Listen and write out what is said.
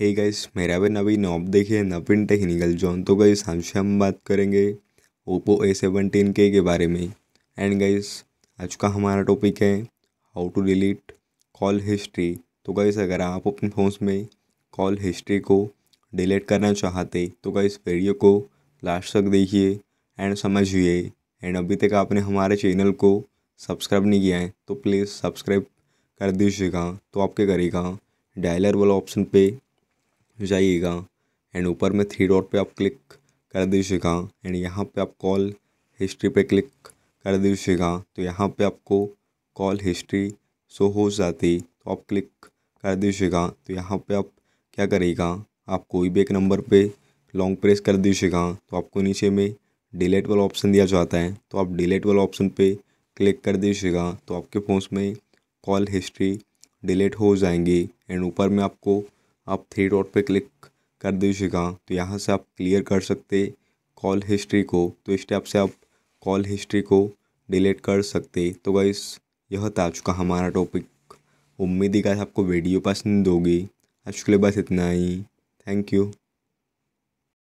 hey guys मेरा भी नवीन ऑप देखिए नवीन टेक्निकल जोन तो गाइस हमसे हम बात करेंगे ओप्पो ए सेवनटीन के के बारे में एंड गाइस आज का हमारा टॉपिक है how to delete call history तो गाइस अगर आप अपने फ़ोन में कॉल हिस्ट्री को डिलीट करना चाहते तो गाइस वीडियो को लास्ट तक देखिए एंड समझिए एंड अभी तक आपने हमारे चैनल को सब्सक्राइब नहीं किया है तो प्लीज़ सब्सक्राइब कर दीजिएगा तो आपके करेगा डायलर वाला ऑप्शन पे जाइएगा एंड ऊपर में थ्री डॉट पे आप क्लिक कर दीजिएगा एंड यहाँ पे आप कॉल हिस्ट्री पे क्लिक कर दीजिएगा तो यहाँ पे आपको कॉल हिस्ट्री शो हो जाती तो आप क्लिक कर दीजिएगा तो यहाँ पे आप क्या करेगा आप कोई भी एक नंबर पे लॉन्ग प्रेस कर दीजिएगा तो आपको नीचे में डिलीट वाला ऑप्शन दिया जाता है तो आप डिलीट वाला ऑप्शन पे क्लिक कर दीजिएगा तो आपके फ़ोन में कॉल हिस्ट्री डिलीट हो जाएंगी एंड ऊपर में आपको आप थ्री डॉट पे क्लिक कर दीजिएगा तो यहाँ से आप क्लियर कर सकते कॉल हिस्ट्री को तो इस टाइप से आप कॉल हिस्ट्री को डिलीट कर सकते तो गाइस यह था आ चुका हमारा टॉपिक उम्मीद ही गाइस आपको वीडियो पसंद होगी आज के लिए बस इतना ही थैंक यू